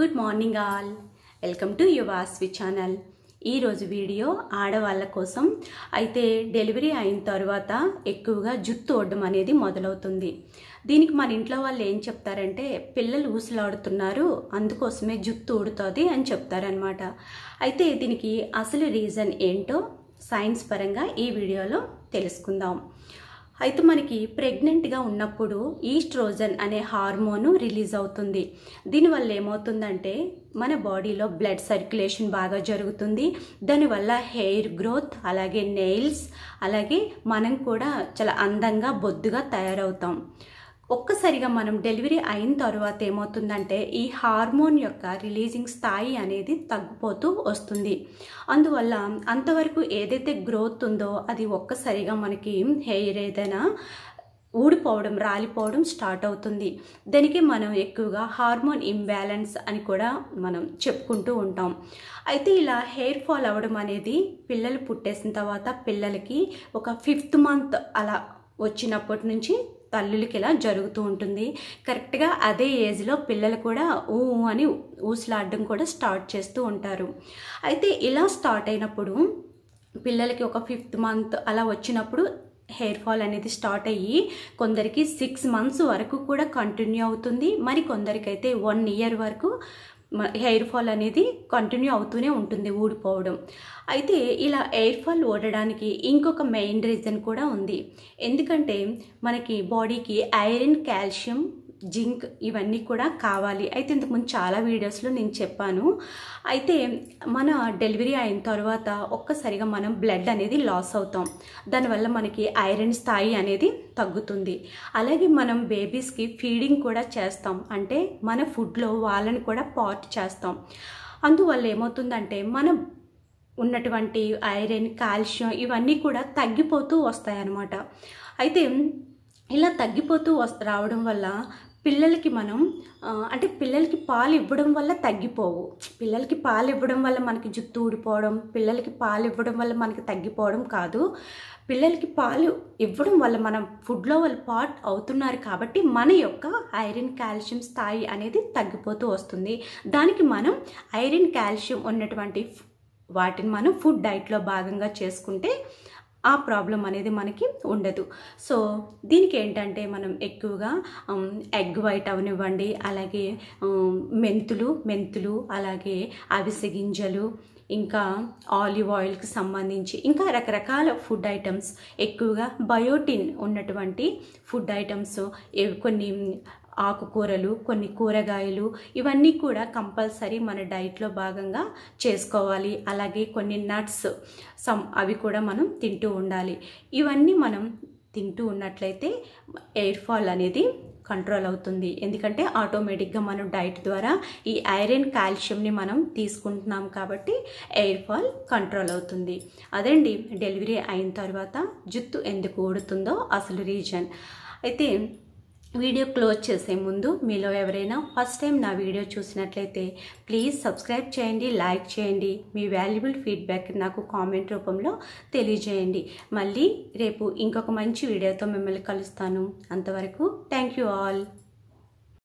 good morning all welcome to Yuvasvi channel ఈరోజు video ఆడవాళ్ళ కోసం అయితే డెలివరీ అయిన తర్వాత ఎక్కువగా జుట్టు ఒడ్డం అనేది మొదలవుతుంది దీనికి మన ఇంట్లో వాళ్ళు ఏం చెప్తారంటే పిల్లలు ఊసలాడుతున్నారు అందుకోసమే జుత్తు ఊడుతుంది అని చెప్తారనమాట అయితే దీనికి అసలు రీజన్ ఏంటో సైన్స్ పరంగా ఈ వీడియోలో తెలుసుకుందాం అయితే మనకి ప్రెగ్నెంట్గా ఉన్నప్పుడు ఈస్ట్రోజన్ అనే హార్మోను రిలీజ్ అవుతుంది దీనివల్ల ఏమవుతుందంటే మన బాడీలో బ్లడ్ సర్క్యులేషన్ బాగా జరుగుతుంది దానివల్ల హెయిర్ గ్రోత్ అలాగే నెయిల్స్ అలాగే మనం కూడా చాలా అందంగా బొద్దుగా తయారవుతాం ఒక్కసారిగా మనం డెలివరీ అయిన తర్వాత ఏమవుతుందంటే ఈ హార్మోన్ యొక్క రిలీజింగ్ స్థాయి అనేది తగ్గిపోతూ వస్తుంది అందువల్ల అంతవరకు ఏదైతే గ్రోత్ ఉందో అది ఒక్కసారిగా మనకి హెయిర్ ఏదైనా ఊడిపోవడం రాలిపోవడం స్టార్ట్ అవుతుంది దానికి మనం ఎక్కువగా హార్మోన్ ఇంబ్యాలెన్స్ అని కూడా మనం చెప్పుకుంటూ ఉంటాం అయితే ఇలా హెయిర్ ఫాల్ అవ్వడం అనేది పిల్లలు పుట్టేసిన తర్వాత పిల్లలకి ఒక ఫిఫ్త్ మంత్ అలా వచ్చినప్పటి నుంచి తల్లులకి ఇలా జరుగుతూ ఉంటుంది కరెక్ట్గా అదే ఏజ్లో పిల్లలు కూడా ఊ అని ఊసులాడడం కూడా స్టార్ట్ చేస్తూ ఉంటారు అయితే ఇలా స్టార్ట్ అయినప్పుడు పిల్లలకి ఒక ఫిఫ్త్ మంత్ అలా వచ్చినప్పుడు హెయిర్ ఫాల్ అనేది స్టార్ట్ అయ్యి కొందరికి సిక్స్ మంత్స్ వరకు కూడా కంటిన్యూ అవుతుంది మరి కొందరికైతే వన్ ఇయర్ వరకు హెయిర్ ఫాల్ అనేది కంటిన్యూ అవుతూనే ఉంటుంది ఊడిపోవడం అయితే ఇలా హెయిర్ ఫాల్ ఓడడానికి ఇంకొక మెయిన్ రీజన్ కూడా ఉంది ఎందుకంటే మనకి బాడీకి ఐరన్ కాల్షియం జింక్ ఇవన్నీ కూడా కావాలి అయితే ఇంతకుముందు చాలా వీడియోస్లో నేను చెప్పాను అయితే మన డెలివరీ అయిన తర్వాత ఒక్కసారిగా మనం బ్లడ్ అనేది లాస్ అవుతాం దానివల్ల మనకి ఐరన్ స్థాయి అనేది తగ్గుతుంది అలాగే మనం బేబీస్కి ఫీడింగ్ కూడా చేస్తాం అంటే మన ఫుడ్లో వాళ్ళని కూడా పాట్ చేస్తాం అందువల్ల ఏమవుతుందంటే మనం ఉన్నటువంటి ఐరన్ కాల్షియం ఇవన్నీ కూడా తగ్గిపోతూ వస్తాయన్నమాట అయితే ఇలా తగ్గిపోతూ రావడం వల్ల పిల్లలకి మనం అంటే పిల్లలకి పాలు ఇవ్వడం వల్ల తగ్గిపోవు పిల్లలకి పాలు ఇవ్వడం వల్ల మనకి జుట్టు ఊడిపోవడం పిల్లలకి పాలు ఇవ్వడం వల్ల మనకి తగ్గిపోవడం కాదు పిల్లలకి పాలు ఇవ్వడం వల్ల మనం ఫుడ్లో వాళ్ళు పాట్ అవుతున్నారు కాబట్టి మన యొక్క ఐరన్ కాల్షియం స్థాయి అనేది తగ్గిపోతూ వస్తుంది దానికి మనం ఐరన్ కాల్షియం ఉన్నటువంటి వాటిని మనం ఫుడ్ డైట్లో భాగంగా చేసుకుంటే ఆ ప్రాబ్లం అనేది మనకి ఉండదు సో దీనికి ఏంటంటే మనం ఎక్కువగా ఎగ్ వైట్ అవనివ్వండి అలాగే మెంతులు మెంతులు అలాగే అవిసె గింజలు ఇంకా ఆలివ్ ఆయిల్కి సంబంధించి ఇంకా రకరకాల ఫుడ్ ఐటమ్స్ ఎక్కువగా బయోటిన్ ఉన్నటువంటి ఫుడ్ ఐటమ్స్ కొన్ని ఆకుకూరలు కొన్ని కూరగాయలు ఇవన్నీ కూడా కంపల్సరీ మన డైట్లో భాగంగా చేసుకోవాలి అలాగే కొన్ని నట్స్ సమ్ అవి కూడా మనం తింటూ ఉండాలి ఇవన్నీ మనం తింటూ ఉన్నట్లయితే ఎయిర్ ఫాల్ అనేది కంట్రోల్ అవుతుంది ఎందుకంటే ఆటోమేటిక్గా మనం డైట్ ద్వారా ఈ ఐరన్ కాల్షియంని మనం తీసుకుంటున్నాం కాబట్టి ఎయిర్ ఫాల్ కంట్రోల్ అవుతుంది అదండి డెలివరీ అయిన తర్వాత జుత్తు ఎందుకు ఊడుతుందో అసలు రీజన్ అయితే వీడియో క్లోజ్ చేసే ముందు మీలో ఎవరైనా ఫస్ట్ టైం నా వీడియో చూసినట్లయితే ప్లీజ్ సబ్స్క్రైబ్ చేయండి లైక్ చేయండి మీ వాల్యుబుల్ ఫీడ్బ్యాక్ నాకు కామెంట్ రూపంలో తెలియజేయండి మళ్ళీ రేపు ఇంకొక మంచి వీడియోతో మిమ్మల్ని కలుస్తాను అంతవరకు థ్యాంక్ యూ ఆల్